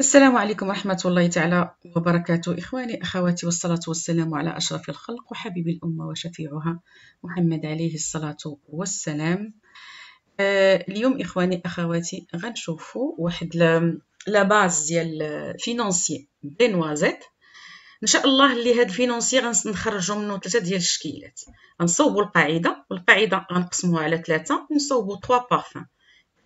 السلام عليكم ورحمة الله تعالى وبركاته إخواني أخواتي والصلاة والسلام على أشرف الخلق وحبيب الأمة وشفيعها محمد عليه الصلاة والسلام آه، اليوم إخواني أخواتي غنشوفوا واحد لاباز ديال فينونسي بنوازيت ان شاء الله اللي هاد الفينونسي غنخرجو منه ثلاثه ديال الشكيلات غنصوبوا القاعده والقاعده غنقسموها على ثلاثه ونصوبوا 3 بارفان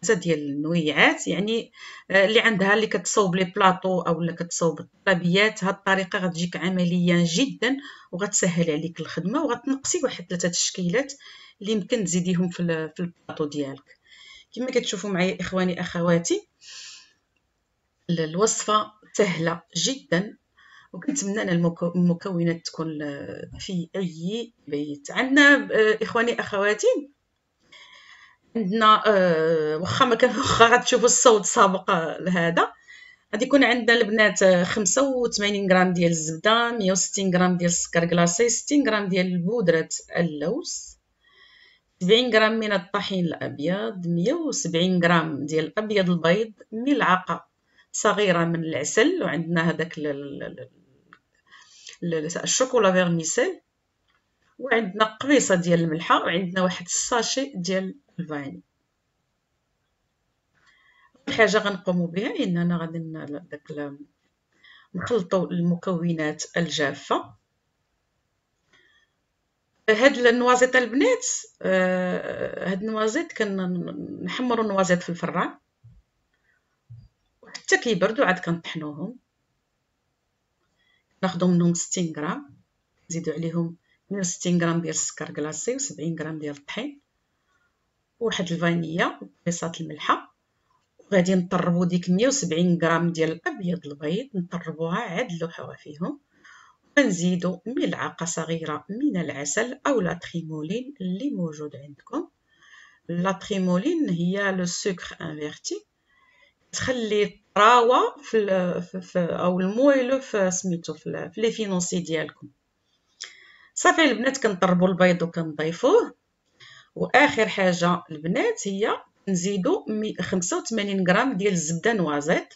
ديال النويعات يعني آه، اللي عندها اللي كتصاوب لي بلاطو او اللي كتصاوب الطلبيات هاد الطريقه غتجيك عمليه جدا وغتسهل عليك الخدمه وغتنقصي واحد ثلاثه تشكيلات اللي يمكن تزيديهم في البلاطو ديالك كما كتشوفوا معايا اخواني اخواتي الوصفه سهله جدا وكنتمنى ان المكونات تكون آه، في اي بيت عندنا آه، اخواني اخواتي عندنا آه، واخا ما كان واخا غتشوفوا الصوت سابق آه، لهذا غادي يكون عندنا البنات 85 آه، غرام ديال الزبده 160 غرام ديال السكر كلاصي 60 غرام ديال بودره اللوز 70 غرام من الطحين الابيض 170 غرام ديال الابيض البيض ملعقه صغيره من العسل وعندنا هذاك الشوكولا فيرميسيل وعندنا قبيصه ديال الملحه وعندنا واحد الساشي ديال الفاني اول حاجه غنقوموا بها هي اننا غادي داك نخلطوا المكونات الجافه هاد النوازيط البنات آه، هاد النوازيط كنحمروا النوازيط في الفران حتى كيبردوا عاد كنطحنوهم ناخذوا منهم 60 غرام نزيدوا عليهم مية وستين غرام ديال السكر كلاصي وسبعين غرام ديال الطحين وواحد الفانيليا وبيصات الملحة وغادي نطربو ديك مية وسبعين غرام ديال الابيض البيض نطربوها عاد لوحوها فيهم ونزيدو ملعقة صغيرة من العسل او لاتريمولين اللي موجود عندكم لاتريمولين هي لو سكر انفيرتي تخلي الطراوه في, في, في او المويلو في سميتو في لي فينونسي ديالكم صافي البنات كنضربوا البيض وكنضيفوه واخر حاجه البنات هي نزيدوا 85 غرام ديال الزبده نوازيت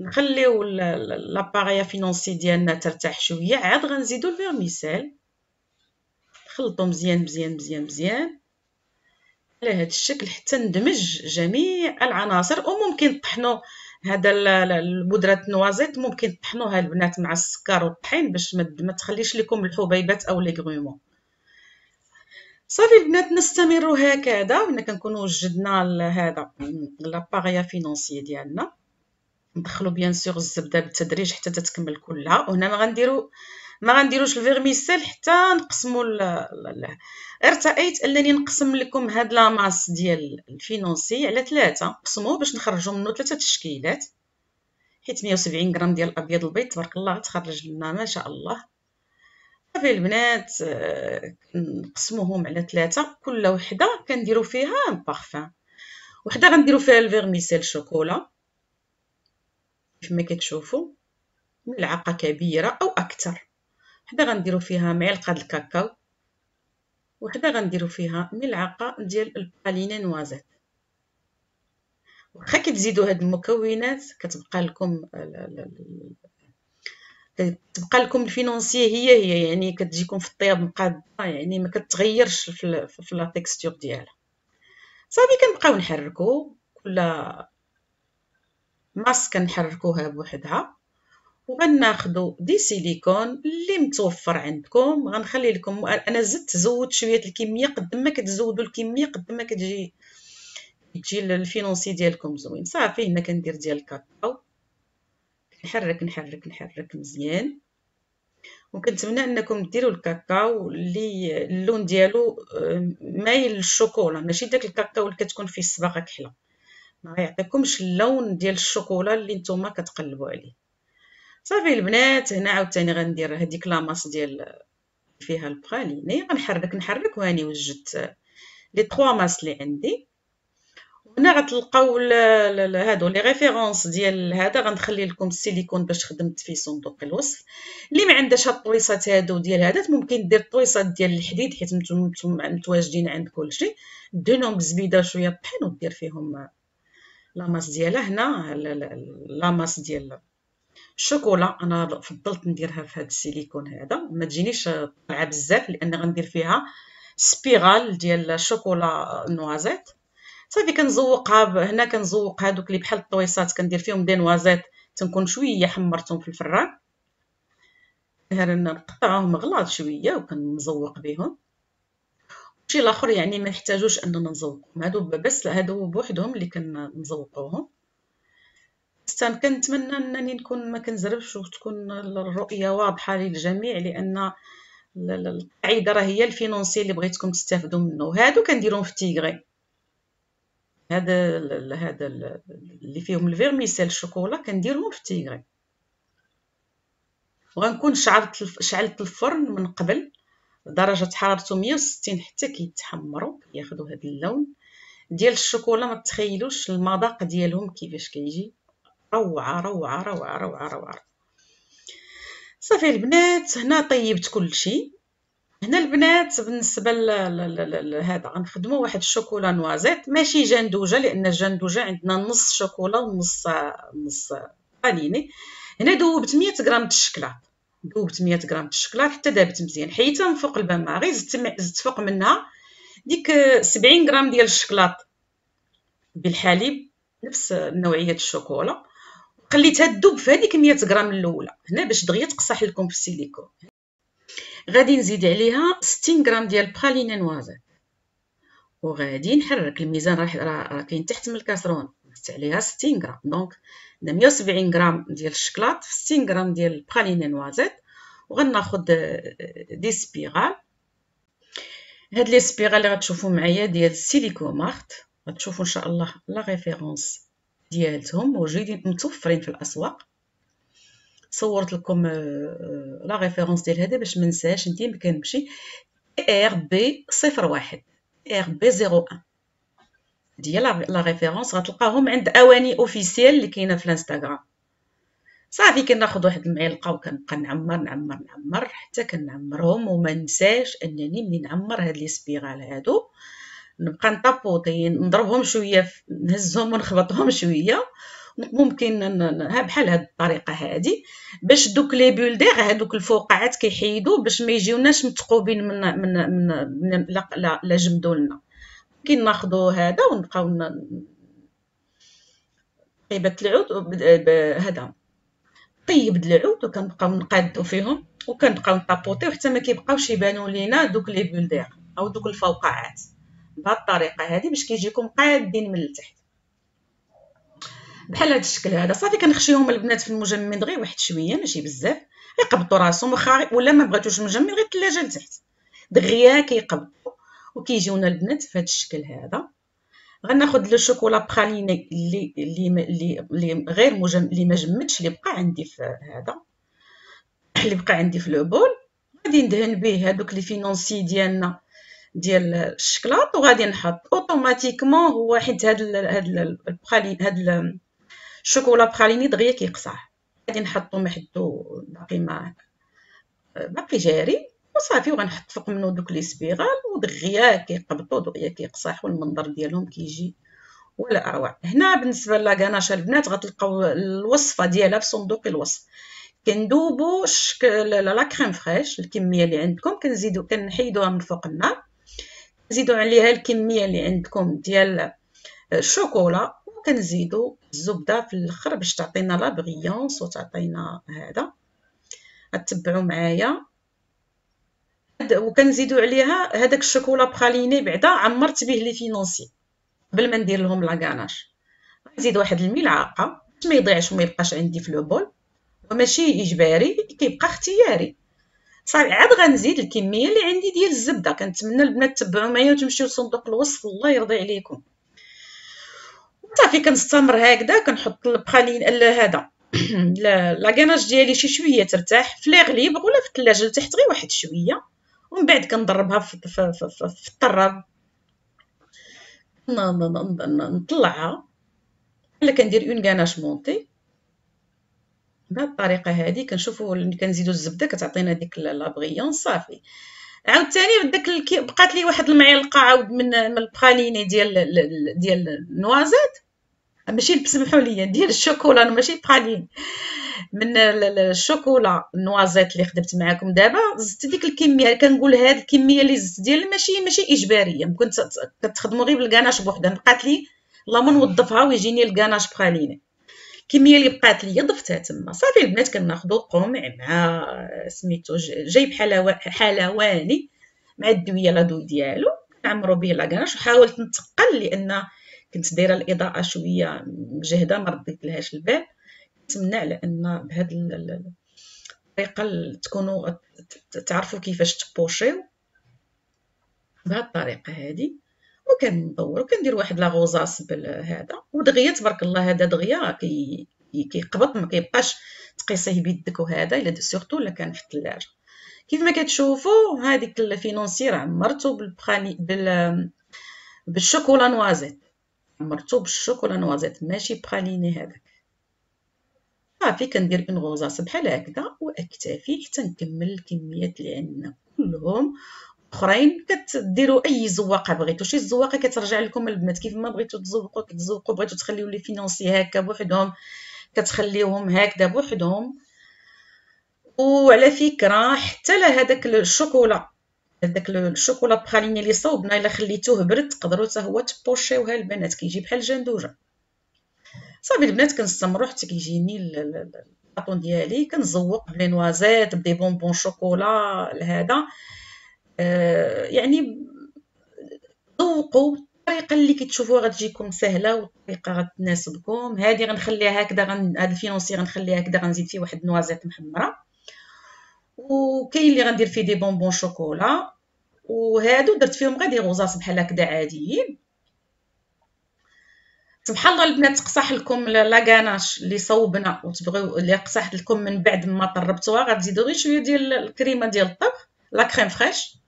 نخليو لاباريا فينونسي ديالنا ترتاح شويه عاد غنزيدو الفيرميسيل نخلطو مزيان مزيان مزيان مزيان على هذا الشكل حتى ندمج جميع العناصر وممكن طحنو هذا البودره نوازيت ممكن تطحنوها البنات مع السكر والطحين باش ما تخليش لكم الحبيبات او ليغرومون صافي البنات نستمر هكذا هنا كنكونوا وجدنا هذا لاباريا فينونسي ديالنا ندخلوا بيان سور الزبده بالتدريج حتى تتكمل كلها وهنا غنديروا ما غنديروش الفيرميسيل حتى نقسموا ارتأيت انني نقسم لكم هاد لاماس ديال الفينونسي على ثلاثه نقسموه باش نخرجوا منه ثلاثه تشكيلات حيت 170 غرام ديال الابيض البيض تبارك الله تخرج لنا ما شاء الله صافي البنات آه، نقسموهم على ثلاثه كل وحده كنديروا فيها باغفان وحده غنديروا فيها الفيرميسيل شوكولا كما كتشوفوا ملعقه كبيره او اكثر وحده غنديرو فيها معلقه د الكاكاو وحده غنديرو فيها ملعقه ديال البالينا نوازيت واخا كتزيدوا هاد المكونات كتبقى لكم كتبقى لكم الفينونسي هي هي يعني كتجيكم في الطياب مقاده يعني ما كتغيرش في لا تيكستور ديالها صافي كنبقاو نحركو كل ماس كنحركوها بوحدها وغناخدو دي سيليكون اللي متوفر عندكم غنخلي لكم انا زدت زود شويه الكميه قد ما كتزودوا الكميه قد ما كتجي تجي الفينونسي ديالكم زوين صافي هنا كندير ديال الكاكاو نحرك نحرك نحرك مزيان وكنتمنى انكم ديروا الكاكاو اللي اللون ديالو آه، مايل للشوكولا ماشي داك الكاكاو اللي كتكون فيه الصباغه كحله ما يعطيكمش اللون ديال الشوكولا اللي نتوما كتقلبوا عليه صافي البنات هنا عاوتاني غندير هذيك لاماس ديال فيها البراليني غنحرك نحرك وهاني وجدت لي تخوا ماس اللي عندي هنا غتلقاو هادو لي ريفيرونس ديال هذا غنخلي لكم السيليكون باش خدمت فيه صندوق الوصف اللي ما عندهاش هاد الطويصات هادو ديال هذا ممكن دير الطويصات ديال الحديد حيت نتوما متواجدين عند كلشي دونهم بزبيده شويه طحين ودير فيهم لاماس ديالها هنا لاماس ديال الشوكولا انا فضلت نديرها في هذا السيليكون هذا ما تجينيش طالعه بزاف لان غندير فيها سبيرال ديال الشوكولا نوازيت صافي كنزوقها هنا كنزوق هادوك اللي بحال الطويصات كندير فيهم دي نوازيت تنكون شويه حمرتهم في الفران غير نقطعهم غلاط شويه وكنزوق بهم شي الاخر يعني ما يحتاجوش اننا نزوقهم هادو بس هادو بوحدهم اللي كنزوقوهم حتى كنتمنى انني نكون ما كنزربش وتكون الرؤيه واضحه للجميع لان القاعده راه هي الفينونسي اللي بغيتكم تستافدوا منه هادو كنديرهم في تيغري هذا هذا اللي فيهم الفيرميسيل الشوكولا كنديرهم في تيغري وغنكون شعلت شعلت الفرن من قبل درجه حرارته 160 حتى كيتحمروا ياخذوا هذا اللون ديال الشوكولا ما تخيلوش المذاق ديالهم كيفاش كيجي روعه روعه روعه روعه روعه صافي البنات هنا طيبت كل شيء هنا البنات بالنسبه لهذا غنخدموا واحد الشوكولا نوازيت ماشي جندوجه لان الجندوجه عندنا نص شوكولا ونص نص باليني هنا دوبت 100 غرام د الشكلاط دوبت 100 غرام د الشكلاط حتى دابت مزيان حيتها من فوق البان زدت زدت فوق منها ديك 70 غرام ديال الشكلاط بالحليب نفس نوعيه الشوكولا قليتها تذوب في هذيك 100 غرام الاولى هنا باش دغيا تقصح لكم في السيليكون غادي نزيد عليها 60 غرام ديال برالينه نوازات وغادي نحرك الميزان راه راه كاين تحت من الكاسرون درت عليها 60 غرام دونك 170 غرام ديال الشكلاط في 60 غرام ديال البرالين نوازيت وغناخذ دي سبيرال هاد لي سبيرال اللي غتشوفوا معايا ديال سيليكو مارت غتشوفوا ان شاء الله لا ريفيرونس ديالتهم موجودين متوفرين في الاسواق صورت لكم لا آه، ريفيرونس آه، ديال هذا باش ما ننساش انت كنمشي ار بي 01 ار بي 01 ديال لا ريفيرونس غتلقاهم عند اواني اوفيسيال اللي كاينه في الانستغرام صافي كناخذ واحد المعلقه وكنبقى نعمر نعمر نعمر حتى كنعمرهم وما ننساش انني ملي نعمر هاد لي سبيرال هادو نبقى نطابوطي نضربهم شويه نهزهم ونخبطهم شويه ممكن بحال هاد الطريقه هادي باش دوك لي بولدير هادوك الفقاعات كيحيدوا باش ما يجيوناش متقوبين من من من, من لا لا, لا جمدوا لنا ممكن ناخذوا هذا ونبقاو طيبه العود هذا طيب العود وكنبقاو نقادو فيهم وكنبقاو نطابوطيو حتى ما كيبقاوش يبانو لينا دوك لي بولدير او دوك الفوقعات بهذه الطريقه هذه باش كيجيكم قادين من التحت بحال هذا الشكل هذا صافي كنخشيهم البنات في المجمد غير واحد شويه ماشي بزاف يقبطوا راسهم واخا ولا ما بغاتوش المجمد غير الثلاجه لتحت دغيا كيقبطوا وكيجيونا البنات في هذا الشكل هذا غناخذ لو شوكولا براليني اللي اللي اللي غير مجمد اللي ما جمدش اللي بقى عندي في هذا اللي بقى عندي في لو بول غادي ندهن به هذوك لي فينونسي ديالنا ديال الشكلاط وغادي نحط اوتوماتيكمون هو حيت هاد الـ هاد ال البخالين هاد الشوكولا بخاليني دغيا كيقصع غادي نحطو محدو باقي ما باقي جاري وصافي وغنحط فوق منو دوك لي سبيغال ودغيا كيقبطو دغيا كيقصح والمنظر ديالهم كيجي ولا اروع هنا بالنسبه لاكاناشا البنات غتلقاو الوصفه ديالها في صندوق الوصف كندوبو لا كريم فريش الكميه اللي عندكم كنزيدو كنحيدوها من فوق النار زيدوا عليها الكميه اللي عندكم ديال الشوكولا وكنزيدوا الزبده في الاخر باش تعطينا لا بغيونس وتعطينا هذا غتبعو معايا وكنزيدوا عليها هذاك الشوكولا بخاليني بعدا عمرت به لي فينونسي قبل ما ندير لهم غاناش نزيد واحد الملعقه باش ما يضيعش وما يبقاش عندي في لو بول وماشي اجباري كيبقى اختياري صافي عاد غنزيد الكميه اللي عندي ديال الزبده كنتمنى البنات تبعوا معايا وتمشيو لصندوق الوصف الله يرضي عليكم صافي كنستمر هكذا كنحط البخالين هذا لاكاناج ديالي شي شويه ترتاح في ليغ ولا في الثلاجه لتحت غير واحد شويه ومن بعد كنضربها في في في, في, الطراب نعم، نعم، نطلعها الا كندير اون كاناج مونتي بهذه الطريقه هذه كنشوفوا ملي كنزيدو الزبده كتعطينا ديك لابغيون صافي عاوتاني بداك بقات لي واحد المعلقه عاود من من البخاليني ديال ديال النوازات ماشي بسمحوا لي ديال الشوكولا ماشي بخاليني من الشوكولا النوازيت اللي خدمت معاكم دابا زدت ديك الكميه كنقول هاد الكميه اللي زدت ديال ماشي ماشي اجباريه كنت كتخدموا غير بالكاناش بوحدها بقات لي لا ما نوظفها ويجيني الكاناش بخاليني الكميه اللي بقات ليا ضفتها تما صافي البنات كناخذوا القمع مع آه، سميتو جايب حلواني مع الدويه لادو ديالو نعمرو به لاكاناش وحاولت نتقل لان كنت دايره الاضاءه شويه مجهده ما رديت لهاش البال نتمنى على ان بهاد الطريقه تكونوا تعرفوا كيفاش تبوشيو بهاد الطريقه هذه وكندور وكندير واحد لاغوزاص بالهذا ودغيا تبارك الله هذا دغيا كي كيقبط ما كيبقاش تقيسيه بيدك وهذا الا سورتو الا كان في الثلاجه كيف ما كتشوفوا هذيك الفينونسير عمرته بالبخاني بال بالشوكولا نوازيت عمرته بالشوكولا نوازيت ماشي براليني هذاك صافي كندير اون غوزاص بحال هكذا واكتفي حتى نكمل الكميات اللي عندنا كلهم اخرين كتديروا اي زواقه بغيتو شي زواقه كترجع لكم البنات كيف ما بغيتو تزوقوا كتزوقوا بغيتو تخليو لي فينونسي هكا بوحدهم كتخليوهم هكذا بوحدهم وعلى فكره حتى لهذاك الشوكولا هذاك الشوكولا بخاليني اللي صوبنا الا خليتوه برد تقدروا حتى هو تبوشيوها البنات كيجي بحال الجندوجه صافي البنات كنستمروا حتى كيجيني الباطون ديالي كنزوق بلي نوازيت بدي بونبون شوكولا لهذا آه، يعني ذوقوا الطريقه اللي كتشوفوها غتجيكم سهله والطريقه غتناسبكم هذه غنخليها هكذا غن... هذا الفينونسي غنخليها هكذا غنزيد فيه واحد النوازيت محمره وكاين اللي غندير فيه دي بونبون شوكولا وهادو درت فيهم غير دي غوزاص بحال هكذا عاديين سبحان الله البنات قصح لكم لاكاناش اللي صوبنا وتبغيو اللي قصحت لكم من بعد ما طربتوها غتزيدو غير شويه ديال الكريمه ديال الطبخ لا كريم فريش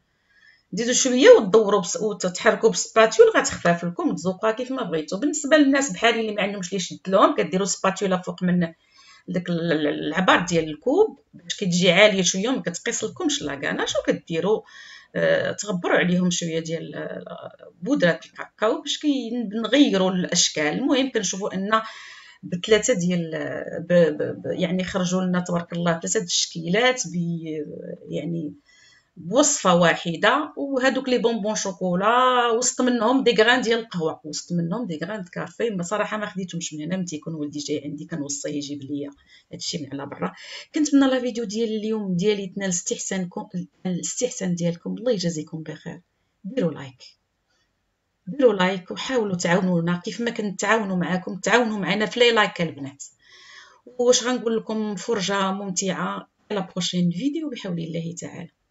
ديروا شويه وتدوروا بس وتحركوا بالسباتيول غتخفف لكم تزوقها كيف ما بغيتوا بالنسبه للناس بحالي اللي ما عندهمش لي شد لهم كديروا سباتيولا فوق من داك العبار ديال الكوب باش كتجي عاليه شويه ما كتقيس لكمش لاكاناش وكديروا آه تغبروا عليهم شويه ديال آه، بودره الكاكاو باش نغيروا الاشكال المهم كنشوفوا ان بثلاثه ديال آه، ب ب ب يعني خرجوا لنا تبارك الله ثلاثه د الشكيلات آه، يعني بوصفه واحده وهذوك لي بونبون شوكولا وسط منهم دي غران ديال القهوه وسط منهم دي غران كافي ما صراحه ما خديتهمش من هنا ملي يكون ولدي جاي عندي كنوصيه يجيب ليا هادشي من على برا كنتمنى لا فيديو ديال اليوم ديالي تنال استحسانكم الاستحسان ديالكم الله يجازيكم بخير ديروا لايك ديروا لايك وحاولوا تعاونونا كيف ما كنتعاونوا معاكم تعاونوا معنا في لي لايك البنات واش غنقول لكم فرجه ممتعه على بروشين فيديو بحول الله تعالى